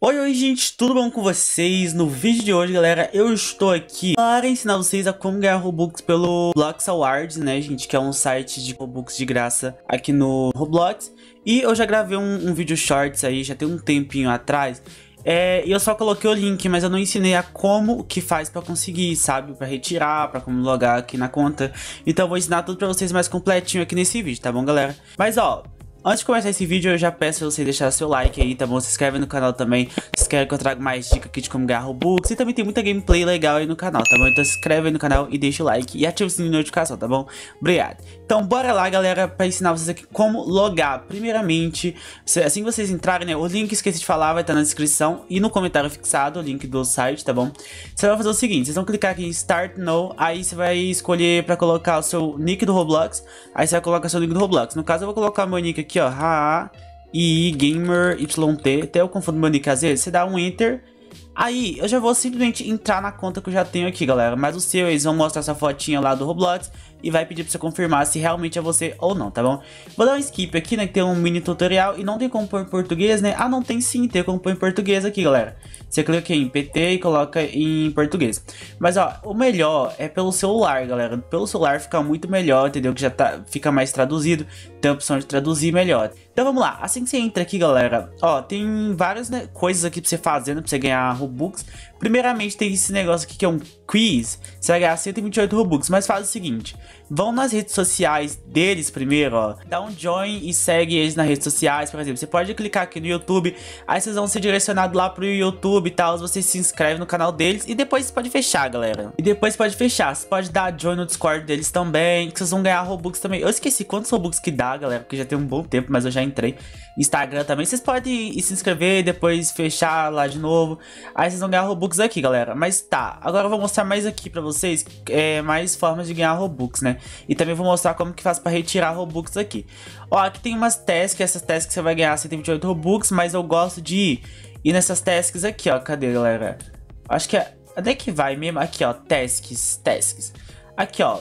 Oi, oi gente, tudo bom com vocês? No vídeo de hoje, galera, eu estou aqui para ensinar vocês a como ganhar Robux pelo Roblox Awards, né, gente? Que é um site de Robux de graça aqui no Roblox. E eu já gravei um, um vídeo shorts aí, já tem um tempinho atrás. É, eu só coloquei o link, mas eu não ensinei a como que faz pra conseguir, sabe? Pra retirar, pra como logar aqui na conta. Então eu vou ensinar tudo pra vocês mais completinho aqui nesse vídeo, tá bom, galera? Mas, ó, Antes de começar esse vídeo, eu já peço pra você deixar seu like aí, tá bom? Se inscreve no canal também, se quer que eu traga mais dicas aqui de como ganhar Robux. E também tem muita gameplay legal aí no canal, tá bom? Então se inscreve aí no canal e deixa o like e ativa o sininho de notificação, tá bom? Obrigado. Então bora lá, galera, pra ensinar vocês aqui como logar. Primeiramente, assim que vocês entrarem, né, o link, esqueci de falar, vai estar tá na descrição e no comentário fixado, o link do site, tá bom? Você vai fazer o seguinte, vocês vão clicar aqui em Start Now, aí você vai escolher pra colocar o seu nick do Roblox, aí você vai colocar seu nick do Roblox. No caso, eu vou colocar meu nick aqui aqui, ó, ha e gamer yt, até o confundo meu nick às vezes, você dá um enter, aí eu já vou simplesmente entrar na conta que eu já tenho aqui, galera, mas o seu, eles vão mostrar essa fotinha lá do Roblox, e vai pedir pra você confirmar se realmente é você ou não, tá bom? Vou dar um skip aqui, né, que tem um mini tutorial e não tem como pôr em português, né? Ah, não, tem sim, tem como pôr em português aqui, galera. Você clica em PT e coloca em português. Mas, ó, o melhor é pelo celular, galera. Pelo celular fica muito melhor, entendeu? Que já tá, fica mais traduzido, tem a opção de traduzir melhor. Então, vamos lá. Assim que você entra aqui, galera, ó, tem várias né, coisas aqui pra você fazer, né, pra você ganhar Robux. Primeiramente tem esse negócio aqui que é um quiz, você vai ganhar 128 Robux, mas faz o seguinte, vão nas redes sociais deles primeiro, ó. Dá um join e segue eles nas redes sociais, por exemplo. Você pode clicar aqui no YouTube, aí vocês vão ser direcionados lá pro YouTube e tal. Você se inscreve no canal deles e depois você pode fechar, galera. E depois você pode fechar. Você pode dar join no Discord deles também, que vocês vão ganhar Robux também. Eu esqueci quantos Robux que dá, galera, porque já tem um bom tempo, mas eu já entrei. Instagram também. Vocês podem se inscrever, e depois fechar lá de novo. Aí vocês vão ganhar Robux aqui, galera. Mas tá, agora eu vou mostrar mais aqui pra vocês é, mais formas de ganhar Robux, né? E também vou mostrar como que faz para retirar Robux aqui. Ó, aqui tem umas tasks, essas tasks você vai ganhar 128 Robux, mas eu gosto de ir nessas tasks aqui, ó. Cadê, galera? Acho que é... Onde é que vai mesmo? Aqui, ó, tasks, tasks. Aqui, ó.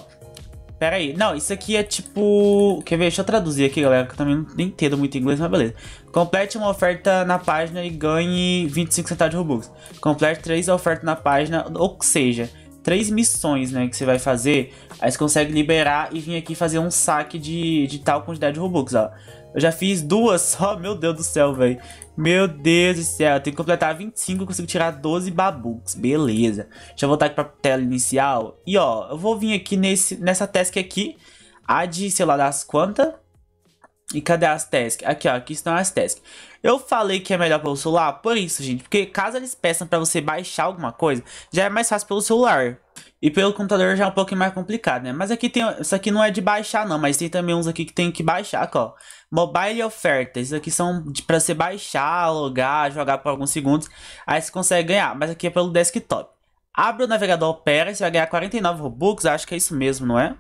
Pera aí. Não, isso aqui é tipo... Quer ver? Deixa eu traduzir aqui, galera, que eu também não entendo muito inglês, mas beleza. Complete uma oferta na página e ganhe 25 centavos de Robux. Complete três ofertas na página, ou seja três missões né, que você vai fazer, aí você consegue liberar e vir aqui fazer um saque de, de tal quantidade de Robux, ó. Eu já fiz duas só, meu Deus do céu, velho. Meu Deus do céu, tem que completar 25, eu consigo tirar 12 babux, beleza. Deixa eu voltar aqui pra tela inicial. E ó, eu vou vir aqui nesse, nessa task aqui, a de sei lá das quantas, e cadê as tasks? Aqui, ó, aqui estão as tasks. Eu falei que é melhor pelo celular por isso, gente. Porque caso eles peçam pra você baixar alguma coisa, já é mais fácil pelo celular. E pelo computador já é um pouquinho mais complicado, né? Mas aqui tem... Isso aqui não é de baixar, não. Mas tem também uns aqui que tem que baixar, ó. Mobile ofertas. Isso aqui são de, pra você baixar, logar, jogar por alguns segundos. Aí você consegue ganhar. Mas aqui é pelo desktop. Abre o navegador Opera, você vai ganhar 49 Robux. Acho que é isso mesmo, não é?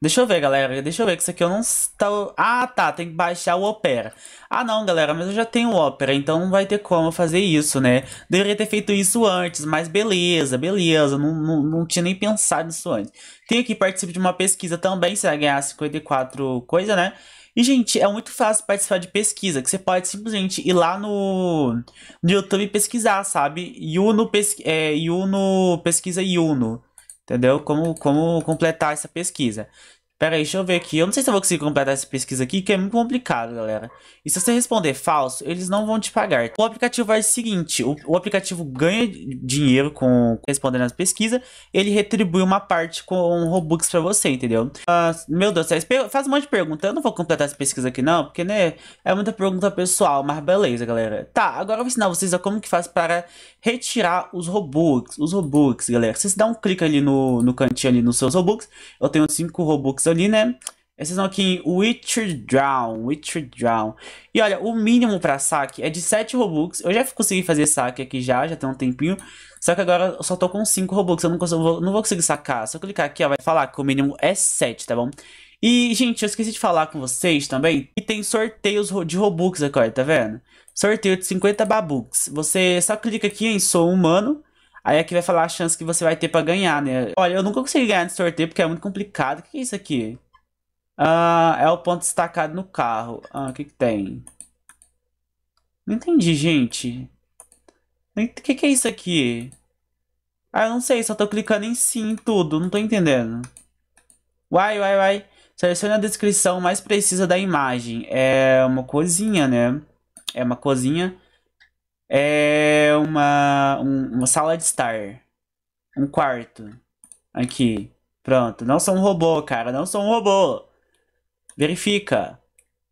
Deixa eu ver, galera. Deixa eu ver que isso aqui eu não... Tá ah, tá. Tem que baixar o Opera. Ah, não, galera. Mas eu já tenho o Opera, então não vai ter como fazer isso, né? Deveria ter feito isso antes, mas beleza, beleza. Não, não, não tinha nem pensado nisso antes. Tem aqui, participar de uma pesquisa também, Você vai ganhar 54 coisa, né? E, gente, é muito fácil participar de pesquisa, que você pode simplesmente ir lá no, no YouTube e pesquisar, sabe? Yuno, pesqu é, Yuno pesquisa Yuno entendeu? Como, como completar essa pesquisa. Pera aí, deixa eu ver aqui. Eu não sei se eu vou conseguir completar essa pesquisa aqui, que é muito complicado, galera. E se você responder falso, eles não vão te pagar. O aplicativo faz é o seguinte, o, o, aplicativo ganha dinheiro com respondendo as pesquisas, ele retribui uma parte com Robux pra você, entendeu? Ah, meu Deus, faz um monte de pergunta. Eu não vou completar essa pesquisa aqui não, porque, né, é muita pergunta pessoal, mas beleza, galera. Tá, agora eu vou ensinar vocês a como que faz para retirar os Robux. Os Robux, galera. Vocês dão um clique ali no, no cantinho ali nos seus Robux. Eu tenho 5 Robux ali, né? esses são aqui em Witcher Drown, Witcher Drown. E olha, o mínimo para saque é de 7 Robux. Eu já consegui fazer saque aqui já, já tem um tempinho. Só que agora eu só tô com 5 Robux, eu não, consigo, vou, não vou conseguir sacar. Só clicar aqui, ó, vai falar que o mínimo é 7, tá bom? E, gente, eu esqueci de falar com vocês também. E tem sorteios de Robux aqui, ó, tá vendo? Sorteio de 50 Babux. Você só clica aqui em Sou Humano. Aí aqui é vai falar a chance que você vai ter pra ganhar, né? Olha, eu nunca consegui ganhar nesse sorteio porque é muito complicado. O que é isso aqui? Ah, é o ponto destacado no carro. Ah, o que que tem? Não entendi, gente. O que que é isso aqui? Ah, eu não sei, só tô clicando em sim em tudo, não tô entendendo. Uai, uai, uai. Selecione a descrição mais precisa da imagem. É uma cozinha, né? É uma cozinha é uma, um, uma sala de estar. Um quarto. Aqui. Pronto. Não sou um robô, cara. Não sou um robô. Verifica.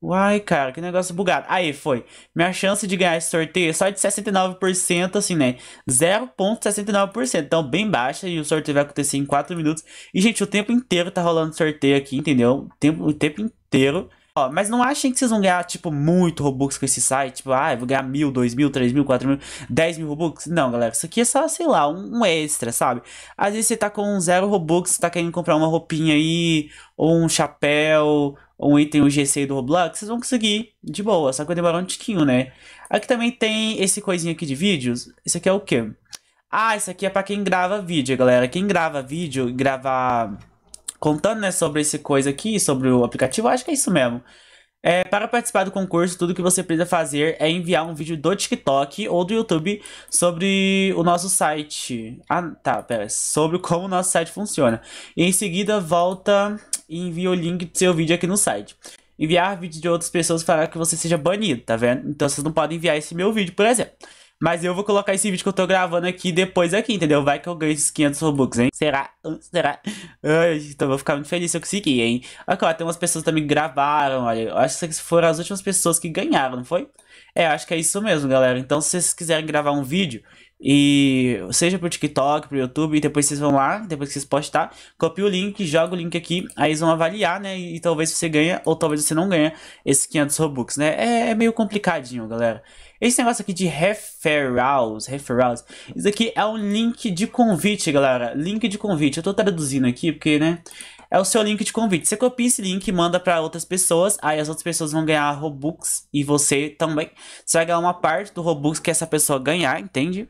Uai, cara, que negócio bugado. Aí, foi. Minha chance de ganhar esse sorteio é só de 69%, assim, né? 0,69%. Então, bem baixa. E o sorteio vai acontecer em 4 minutos. E, gente, o tempo inteiro tá rolando sorteio aqui, entendeu? O tempo, o tempo inteiro. Ó, mas não achem que vocês vão ganhar, tipo, muito Robux com esse site. Tipo, ah, eu vou ganhar mil, dois mil, três mil, quatro mil, dez mil Robux. Não, galera, isso aqui é só, sei lá, um, um extra, sabe? Às vezes você tá com zero Robux, você tá querendo comprar uma roupinha aí, ou um chapéu, ou um item UGC do Roblox, vocês vão conseguir de boa, só que vai demorar um tiquinho, né? Aqui também tem esse coisinho aqui de vídeos. Isso aqui é o quê? Ah, isso aqui é pra quem grava vídeo, galera. Quem grava vídeo, grava contando né, sobre esse coisa aqui, sobre o aplicativo, acho que é isso mesmo. É, para participar do concurso, tudo que você precisa fazer é enviar um vídeo do TikTok ou do YouTube sobre o nosso site. Ah, tá, pera. Sobre como o nosso site funciona. E em seguida, volta e envia o link do seu vídeo aqui no site. Enviar vídeo de outras pessoas fará que você seja banido, tá vendo? Então vocês não podem enviar esse meu vídeo, por exemplo. Mas eu vou colocar esse vídeo que eu tô gravando aqui depois aqui, entendeu? Vai que eu ganho esses 500 Robux, hein? Será? Será? Ai, então eu vou ficar muito feliz se eu conseguir, hein? Aqui, ó, tem umas pessoas também gravaram, olha. Eu acho que foram as últimas pessoas que ganharam, não foi? É, acho que é isso mesmo, galera. Então, se vocês quiserem gravar um vídeo, e seja pro TikTok, pro YouTube, e depois vocês vão lá, depois que vocês postar, copia o link, joga o link aqui, aí eles vão avaliar, né? E talvez você ganha, ou talvez você não ganha esses 500 Robux, né? É, é meio complicadinho, galera. Esse negócio aqui de referrals, referrals, isso aqui é um link de convite, galera. Link de convite. Eu tô traduzindo aqui porque, né, é o seu link de convite. Você copia esse link e manda para outras pessoas, aí as outras pessoas vão ganhar Robux e você também. Você vai ganhar uma parte do Robux que essa pessoa ganhar, entende?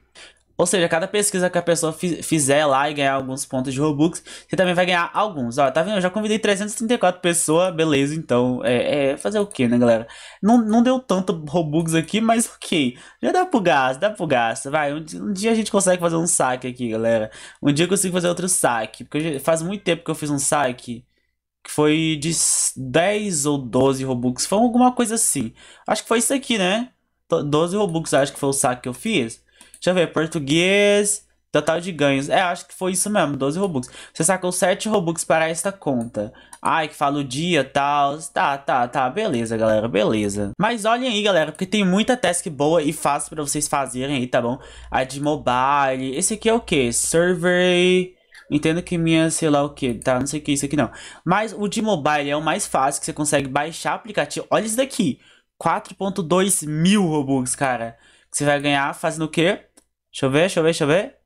Ou seja, cada pesquisa que a pessoa fizer lá e ganhar alguns pontos de Robux, você também vai ganhar alguns. Ó, tá vendo? Eu já convidei 334 pessoas, beleza, então. É, é fazer o que, né, galera? Não, não deu tanto Robux aqui, mas ok. Já dá pro gasto, dá pro gasto. Vai, um, um, dia a gente consegue fazer um saque aqui, galera. Um dia eu consigo fazer outro saque. Porque faz muito tempo que eu fiz um saque que foi de 10 ou 12 Robux. Foi alguma coisa assim. Acho que foi isso aqui, né? 12 Robux, acho que foi o saque que eu fiz. Deixa eu ver, português, total de ganhos. É, acho que foi isso mesmo, 12 Robux. Você sacou 7 Robux para esta conta. Ai, que fala o dia, tal. Tá, tá, tá, beleza, galera, beleza. Mas olhem aí, galera, porque tem muita task boa e fácil para vocês fazerem aí, tá bom? A de mobile, esse aqui é o quê? Survey... Entendo que minha, sei lá o que, tá? Não sei o que, é isso aqui não. Mas o de mobile é o mais fácil, que você consegue baixar aplicativo. Olha isso daqui, 4.2 mil Robux, cara. Você vai ganhar fazendo o quê? Deixa eu ver, deixa eu ver, deixa eu ver.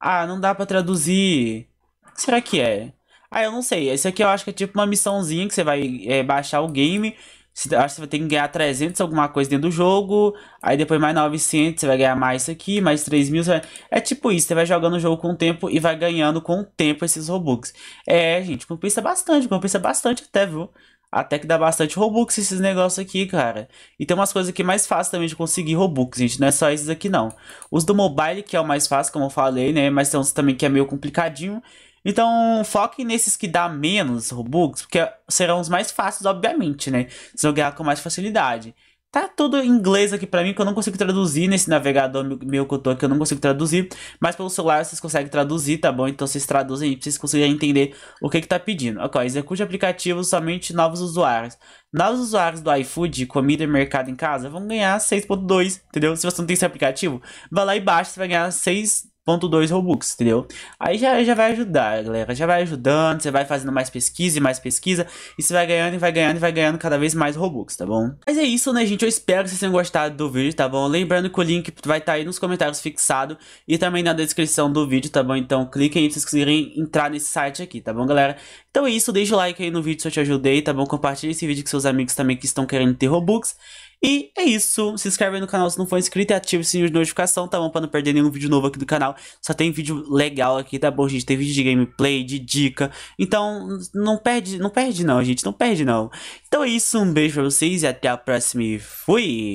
Ah, não dá pra traduzir. O que será que é? Ah, eu não sei. Esse aqui eu acho que é tipo uma missãozinha que você vai é, baixar o game. Você, acho que você vai ter que ganhar 300 alguma coisa dentro do jogo. Aí depois mais 900 você vai ganhar mais isso aqui, mais 3 mil. Vai... É tipo isso, você vai jogando o jogo com o tempo e vai ganhando com o tempo esses Robux. É, gente, compensa bastante, compensa bastante até, viu? Até que dá bastante Robux esses negócios aqui, cara. E tem umas coisas aqui mais fáceis também de conseguir Robux, gente. Não é só esses aqui, não. Os do mobile, que é o mais fácil, como eu falei, né? Mas tem uns também que é meio complicadinho. Então, foquem nesses que dá menos Robux, porque serão os mais fáceis, obviamente, né? Vocês vão ganhar com mais facilidade. Tá tudo em inglês aqui pra mim, que eu não consigo traduzir nesse navegador meu que eu tô aqui, eu não consigo traduzir. Mas pelo celular vocês conseguem traduzir, tá bom? Então vocês traduzem aí pra vocês conseguirem entender o que que tá pedindo. Ok, execute aplicativos somente novos usuários. Novos usuários do iFood, comida e mercado em casa, vão ganhar 6.2, entendeu? Se você não tem esse aplicativo, vai lá e baixa, você vai ganhar 6 ponto dois Robux, entendeu? Aí já, já vai ajudar, galera. Já vai ajudando, você vai fazendo mais pesquisa e mais pesquisa. E você vai ganhando e vai ganhando e vai ganhando cada vez mais Robux, tá bom? Mas é isso, né, gente? Eu espero que vocês tenham gostado do vídeo, tá bom? Lembrando que o link vai estar tá aí nos comentários fixado e também na descrição do vídeo, tá bom? Então cliquem aí se vocês quiserem entrar nesse site aqui, tá bom, galera? Então é isso, deixa o like aí no vídeo se eu te ajudei, tá bom? Compartilha esse vídeo com seus amigos também que estão querendo ter Robux. E é isso. Se inscreve aí no canal se não for inscrito e ative o sininho de notificação, tá bom? Pra não perder nenhum vídeo novo aqui do canal. Só tem vídeo legal aqui, tá bom, gente? Tem vídeo de gameplay, de dica. Então, não perde, não perde não, gente. Não perde não. Então é isso. Um beijo pra vocês e até a próxima. E fui!